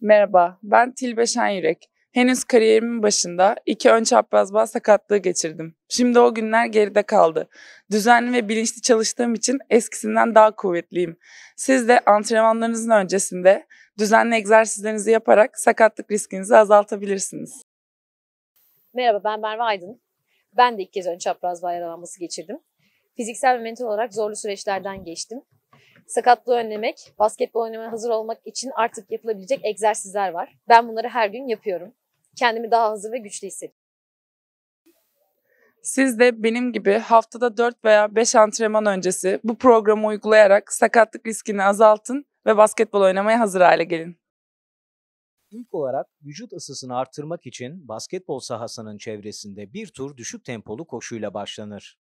Merhaba, ben Tilbe Şenyürek. Henüz kariyerimin başında iki ön çapraz bağ sakatlığı geçirdim. Şimdi o günler geride kaldı. Düzenli ve bilinçli çalıştığım için eskisinden daha kuvvetliyim. Siz de antrenmanlarınızın öncesinde düzenli egzersizlerinizi yaparak sakatlık riskinizi azaltabilirsiniz. Merhaba ben Merve Aydın. Ben de ilk kez ön çapraz bağ yaralanması geçirdim. Fiziksel ve mental olarak zorlu süreçlerden geçtim. Sakatlığı önlemek, basketbol oynamaya hazır olmak için artık yapılabilecek egzersizler var. Ben bunları her gün yapıyorum. Kendimi daha hazır ve güçlü hissediyorum. Siz de benim gibi haftada 4 veya 5 antrenman öncesi bu programı uygulayarak sakatlık riskini azaltın ve basketbol oynamaya hazır hale gelin. İlk olarak vücut ısısını artırmak için basketbol sahasının çevresinde bir tur düşük tempolu koşuyla başlanır.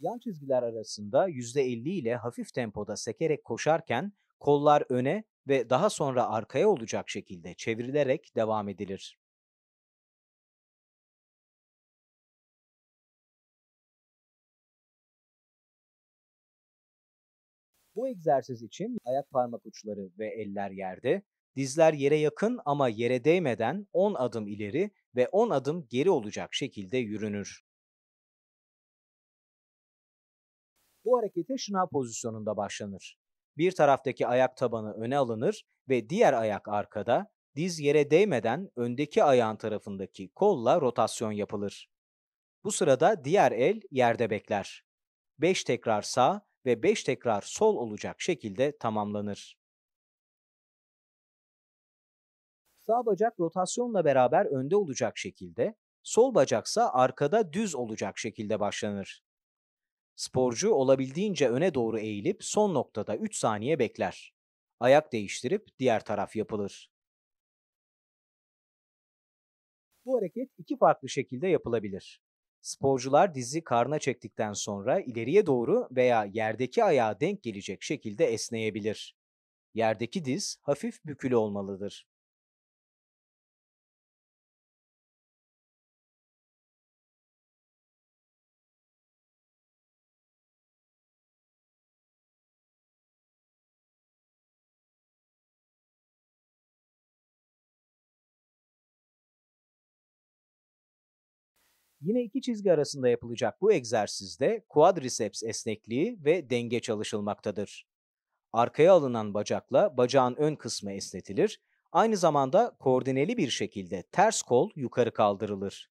Yan çizgiler arasında %50 ile hafif tempoda sekerek koşarken kollar öne ve daha sonra arkaya olacak şekilde çevrilerek devam edilir. Bu egzersiz için ayak parmak uçları ve eller yerde, dizler yere yakın ama yere değmeden 10 adım ileri ve 10 adım geri olacak şekilde yürünür. Bu harekete şınav pozisyonunda başlanır. Bir taraftaki ayak tabanı öne alınır ve diğer ayak arkada, diz yere değmeden öndeki ayağın tarafındaki kolla rotasyon yapılır. Bu sırada diğer el yerde bekler. 5 tekrar sağ ve 5 tekrar sol olacak şekilde tamamlanır. Sağ bacak rotasyonla beraber önde olacak şekilde, sol bacaksa arkada düz olacak şekilde başlanır. Sporcu olabildiğince öne doğru eğilip son noktada 3 saniye bekler. Ayak değiştirip diğer taraf yapılır. Bu hareket iki farklı şekilde yapılabilir. Sporcular dizi karna çektikten sonra ileriye doğru veya yerdeki ayağa denk gelecek şekilde esneyebilir. Yerdeki diz hafif bükülü olmalıdır. Yine iki çizgi arasında yapılacak bu egzersizde quadriceps esnekliği ve denge çalışılmaktadır. Arkaya alınan bacakla bacağın ön kısmı esnetilir, aynı zamanda koordineli bir şekilde ters kol yukarı kaldırılır.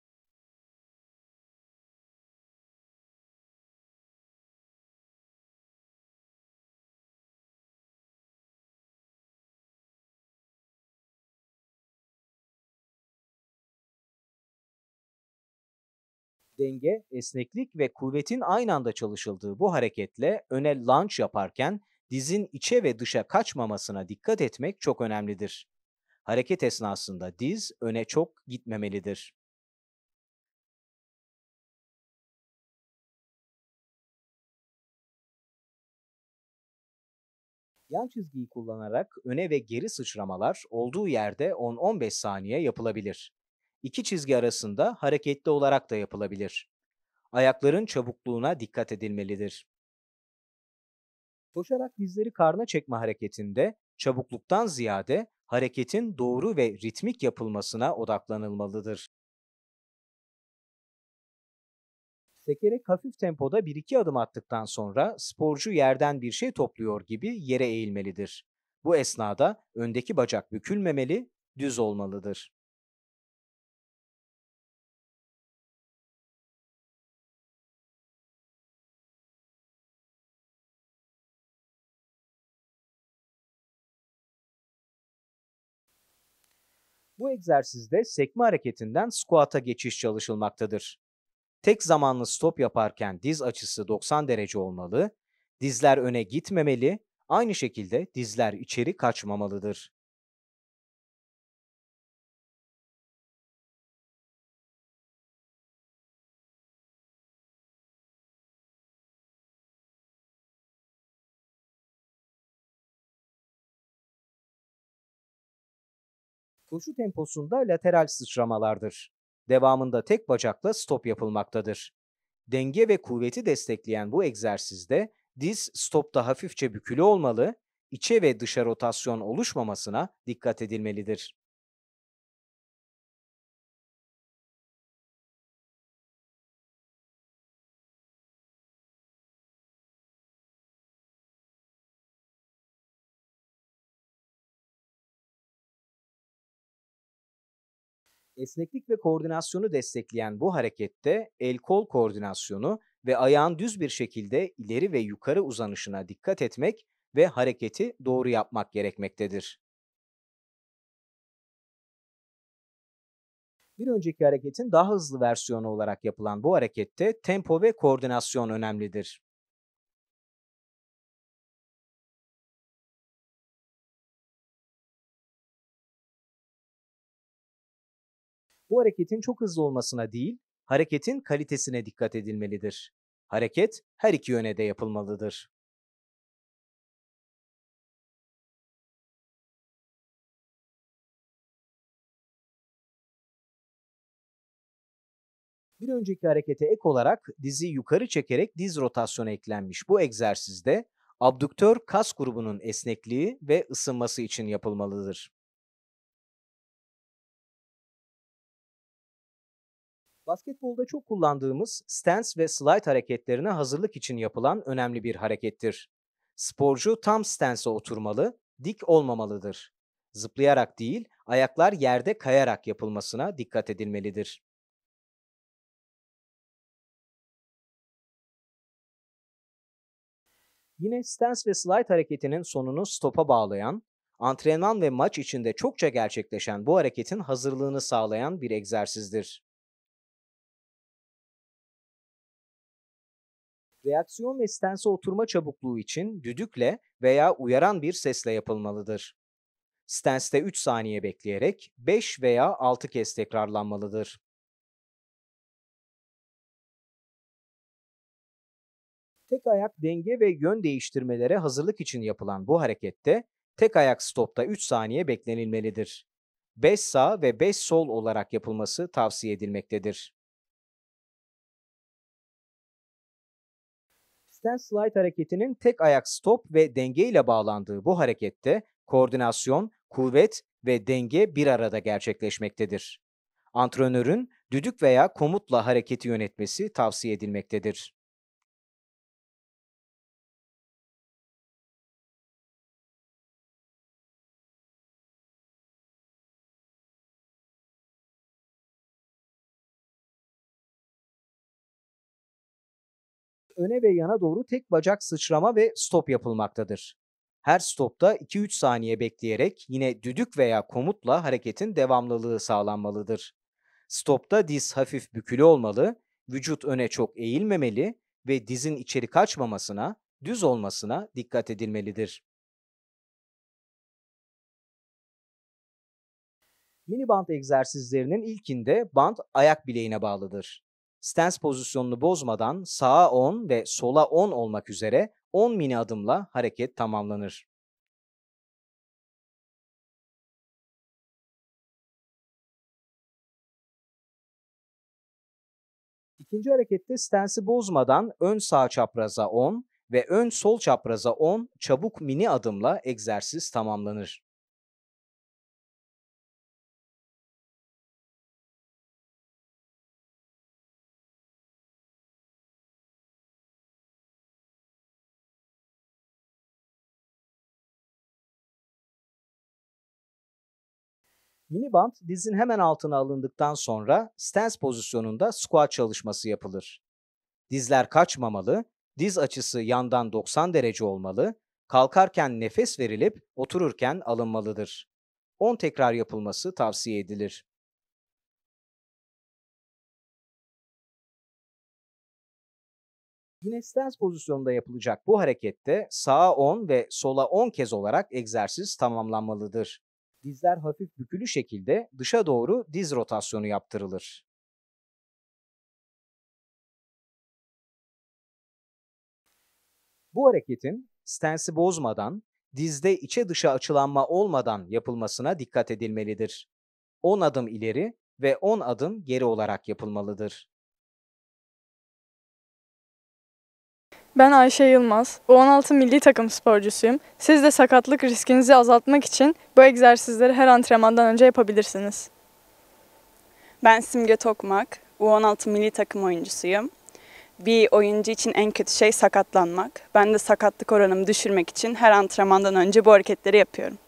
Denge, esneklik ve kuvvetin aynı anda çalışıldığı bu hareketle öne lunge yaparken dizin içe ve dışa kaçmamasına dikkat etmek çok önemlidir. Hareket esnasında diz öne çok gitmemelidir. Yan çizgiyi kullanarak öne ve geri sıçramalar olduğu yerde 10-15 saniye yapılabilir iki çizgi arasında hareketli olarak da yapılabilir. Ayakların çabukluğuna dikkat edilmelidir. Koşarak dizleri karna çekme hareketinde çabukluktan ziyade hareketin doğru ve ritmik yapılmasına odaklanılmalıdır. Sekerek hafif tempoda 1-2 adım attıktan sonra sporcu yerden bir şey topluyor gibi yere eğilmelidir. Bu esnada öndeki bacak bükülmemeli, düz olmalıdır. Bu egzersizde sekme hareketinden squat'a geçiş çalışılmaktadır. Tek zamanlı stop yaparken diz açısı 90 derece olmalı, dizler öne gitmemeli, aynı şekilde dizler içeri kaçmamalıdır. koşu temposunda lateral sıçramalardır. Devamında tek bacakla stop yapılmaktadır. Denge ve kuvveti destekleyen bu egzersizde diz stopta hafifçe bükülü olmalı, içe ve dışa rotasyon oluşmamasına dikkat edilmelidir. Esneklik ve koordinasyonu destekleyen bu harekette el kol koordinasyonu ve ayağın düz bir şekilde ileri ve yukarı uzanışına dikkat etmek ve hareketi doğru yapmak gerekmektedir. Bir önceki hareketin daha hızlı versiyonu olarak yapılan bu harekette tempo ve koordinasyon önemlidir. bu hareketin çok hızlı olmasına değil, hareketin kalitesine dikkat edilmelidir. Hareket her iki yöne de yapılmalıdır. Bir önceki harekete ek olarak dizi yukarı çekerek diz rotasyonu eklenmiş bu egzersizde abduktör kas grubunun esnekliği ve ısınması için yapılmalıdır. Basketbolda çok kullandığımız stance ve slide hareketlerine hazırlık için yapılan önemli bir harekettir. Sporcu tam stance'e oturmalı, dik olmamalıdır. Zıplayarak değil, ayaklar yerde kayarak yapılmasına dikkat edilmelidir. Yine stance ve slide hareketinin sonunu stopa bağlayan, antrenman ve maç içinde çokça gerçekleşen bu hareketin hazırlığını sağlayan bir egzersizdir. Reaksiyon ve stense oturma çabukluğu için düdükle veya uyaran bir sesle yapılmalıdır. Stenste 3 saniye bekleyerek 5 veya 6 kez tekrarlanmalıdır. Tek ayak denge ve yön değiştirmelere hazırlık için yapılan bu harekette tek ayak stopta 3 saniye beklenilmelidir. 5 sağ ve 5 sol olarak yapılması tavsiye edilmektedir. Sistem slide hareketinin tek ayak stop ve denge ile bağlandığı bu harekette koordinasyon, kuvvet ve denge bir arada gerçekleşmektedir. Antrenörün düdük veya komutla hareketi yönetmesi tavsiye edilmektedir. öne ve yana doğru tek bacak sıçrama ve stop yapılmaktadır. Her stopta 2-3 saniye bekleyerek yine düdük veya komutla hareketin devamlılığı sağlanmalıdır. Stopta diz hafif bükülü olmalı, vücut öne çok eğilmemeli ve dizin içeri kaçmamasına, düz olmasına dikkat edilmelidir. Mini band egzersizlerinin ilkinde band ayak bileğine bağlıdır stance pozisyonunu bozmadan sağa 10 ve sola 10 olmak üzere 10 mini adımla hareket tamamlanır. İkinci harekette stance'i bozmadan ön sağ çapraza 10 ve ön sol çapraza 10 çabuk mini adımla egzersiz tamamlanır. Miniband dizin hemen altına alındıktan sonra stance pozisyonunda squat çalışması yapılır. Dizler kaçmamalı, diz açısı yandan 90 derece olmalı, kalkarken nefes verilip otururken alınmalıdır. 10 tekrar yapılması tavsiye edilir. Yine stance pozisyonunda yapılacak bu harekette sağa 10 ve sola 10 kez olarak egzersiz tamamlanmalıdır dizler hafif bükülü şekilde dışa doğru diz rotasyonu yaptırılır. Bu hareketin stensi bozmadan, dizde içe dışa açılanma olmadan yapılmasına dikkat edilmelidir. 10 adım ileri ve 10 adım geri olarak yapılmalıdır. Ben Ayşe Yılmaz, U16 milli takım sporcusuyum. Siz de sakatlık riskinizi azaltmak için bu egzersizleri her antrenmandan önce yapabilirsiniz. Ben Simge Tokmak, U16 milli takım oyuncusuyum. Bir oyuncu için en kötü şey sakatlanmak. Ben de sakatlık oranımı düşürmek için her antrenmandan önce bu hareketleri yapıyorum.